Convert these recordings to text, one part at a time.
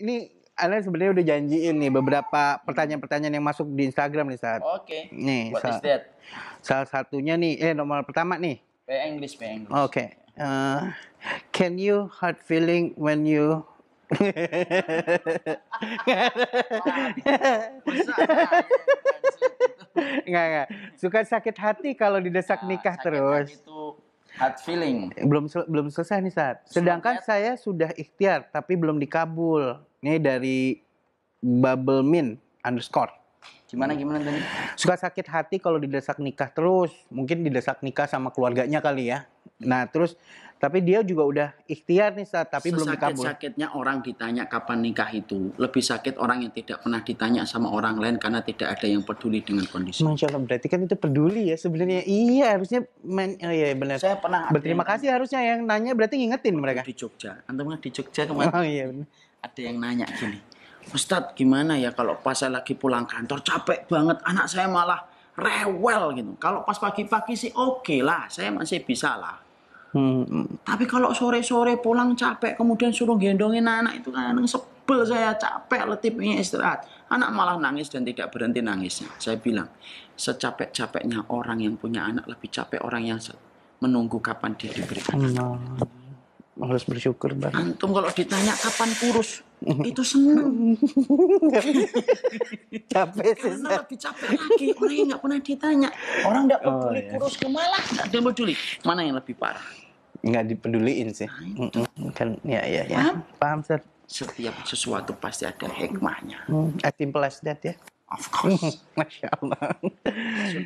ini Alan sebenarnya udah janjiin nih beberapa pertanyaan-pertanyaan yang masuk di Instagram nih saat. Oke. Okay. Nih. What sal- is that? Salah satunya nih, eh nomor pertama nih. Be English, be English. Oke. Okay. Uh, eh, can you hard feeling when you Enggak, enggak. Suka sakit hati kalau didesak nah, nikah terus. Hati itu Hard feeling. Belum belum selesai nih saat. Sedangkan saya sudah ikhtiar tapi belum dikabul. Ini dari bubble min underscore. Gimana gimana tadi? Suka sakit hati kalau didesak nikah terus. Mungkin didesak nikah sama keluarganya kali ya. Nah terus tapi dia juga udah ikhtiar nih saat tapi belum dikabul. Sakitnya orang ditanya kapan nikah itu lebih sakit orang yang tidak pernah ditanya sama orang lain karena tidak ada yang peduli dengan kondisi. Masya Allah berarti kan itu peduli ya sebenarnya. Iya harusnya men, oh, iya benar. Saya pernah. Berterima yang... kasih harusnya yang nanya berarti ngingetin mereka. Di Jogja, antum di Jogja kemarin. Oh iya benar. Ada yang nanya gini, Ustadz gimana ya kalau pas saya lagi pulang kantor capek banget anak saya malah rewel gitu. Kalau pas pagi-pagi sih oke okay lah, saya masih bisa lah Hmm. Tapi kalau sore-sore pulang capek, kemudian suruh gendongin anak itu kan sebel saya capek letipnya istirahat. Anak malah nangis dan tidak berhenti nangisnya. Saya bilang, secapek-capeknya orang yang punya anak lebih capek orang yang menunggu kapan dia diberikan. Hmm harus bersyukur bang. Antum kalau ditanya kapan kurus, itu seneng. capek sih. Karena lebih capek lagi. Orang yang nggak pernah ditanya. Orang nggak oh, peduli oh, iya. kurus kemana? nggak ada yang peduli. Mana yang lebih parah? Nggak dipeduliin sih. Nah, kan, ya, ya, ya. Paham? Paham, Setiap sesuatu pasti ada hikmahnya. Hmm. As simple as that, ya? Of course. Masya Allah.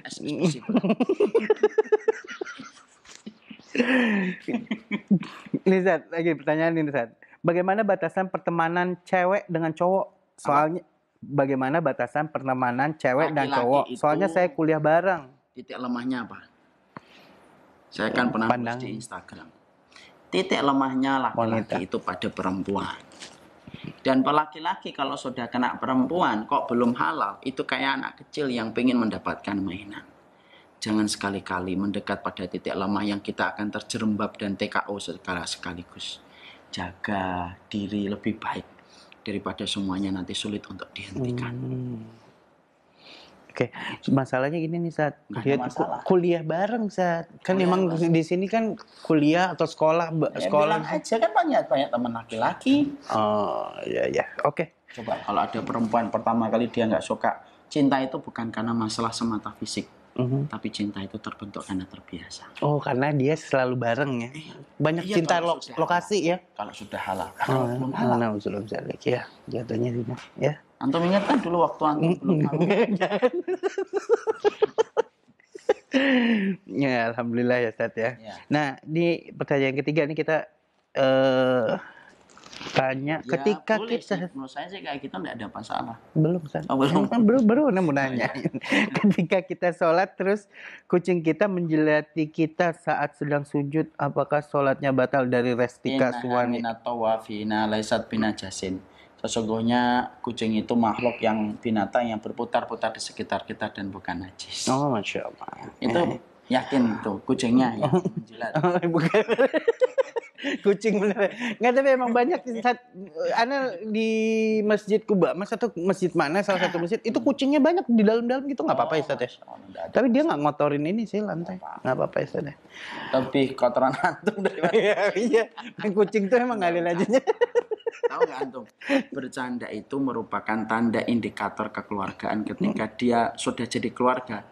As soon as possible. Ini lagi pertanyaan ini Zat. Bagaimana batasan pertemanan cewek dengan cowok? Soalnya bagaimana batasan pertemanan cewek Laki-laki dan cowok? Soalnya saya kuliah bareng. Titik lemahnya apa? Saya kan pernah Pandang. di Instagram. Titik lemahnya laki-laki itu pada perempuan. Dan pelaki laki kalau sudah kena perempuan kok belum halal, itu kayak anak kecil yang pengen mendapatkan mainan jangan sekali-kali mendekat pada titik lemah yang kita akan terjerembab dan TKO secara sekaligus. Jaga diri lebih baik daripada semuanya nanti sulit untuk dihentikan. Hmm. Oke, okay. masalahnya gini nih saat dia kuliah bareng saat kan kuliah memang di sini kan kuliah atau sekolah ya, sekolah aja kan banyak banyak teman laki-laki. Oh ya ya oke. Okay. Coba kalau ada perempuan pertama kali dia nggak suka cinta itu bukan karena masalah semata fisik, Mm-hmm. Tapi cinta itu terbentuk karena terbiasa. Oh, karena dia selalu bareng ya. Eh, Banyak iya, cinta lo- lokasi ya. Kalau sudah halal. Ah, kalau belum halal. Nah, ya. Jatuhnya di ya. Antum ingat kan dulu waktu antum belum halal. ya, alhamdulillah ya Ustaz ya. ya. Nah, di pertanyaan ketiga ini kita eh uh, tanya ya, ketika boleh kita sih. menurut saya sih kayak kita tidak ada masalah belum kan oh, belum kan belum baru nemu nanya oh, iya. ketika kita sholat terus kucing kita menjelati kita saat sedang sujud apakah sholatnya batal dari restika suami minatawafina laisat jasin sesungguhnya kucing itu makhluk yang binatang yang berputar-putar di sekitar kita dan bukan najis oh masya allah itu eh. yakin tuh kucingnya ya menjilat oh, bukan kucing bener nggak tapi emang banyak saat ana di masjid Kuba mas satu masjid mana salah satu masjid itu kucingnya banyak di dalam-dalam gitu nggak apa-apa oh, Ustaz ya tapi dia nggak ngotorin ini sih lantai nggak apa-apa Ustaz ya tapi kotoran antum dari mana iya iya kucing tuh emang ngalir aja tahu nggak antum bercanda itu merupakan tanda indikator kekeluargaan ketika hmm. dia sudah jadi keluarga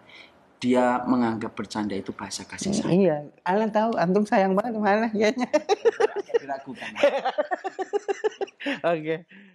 dia menganggap bercanda itu bahasa kasih sayang. Iya, Alan tahu antum sayang banget mana kayaknya. Oke.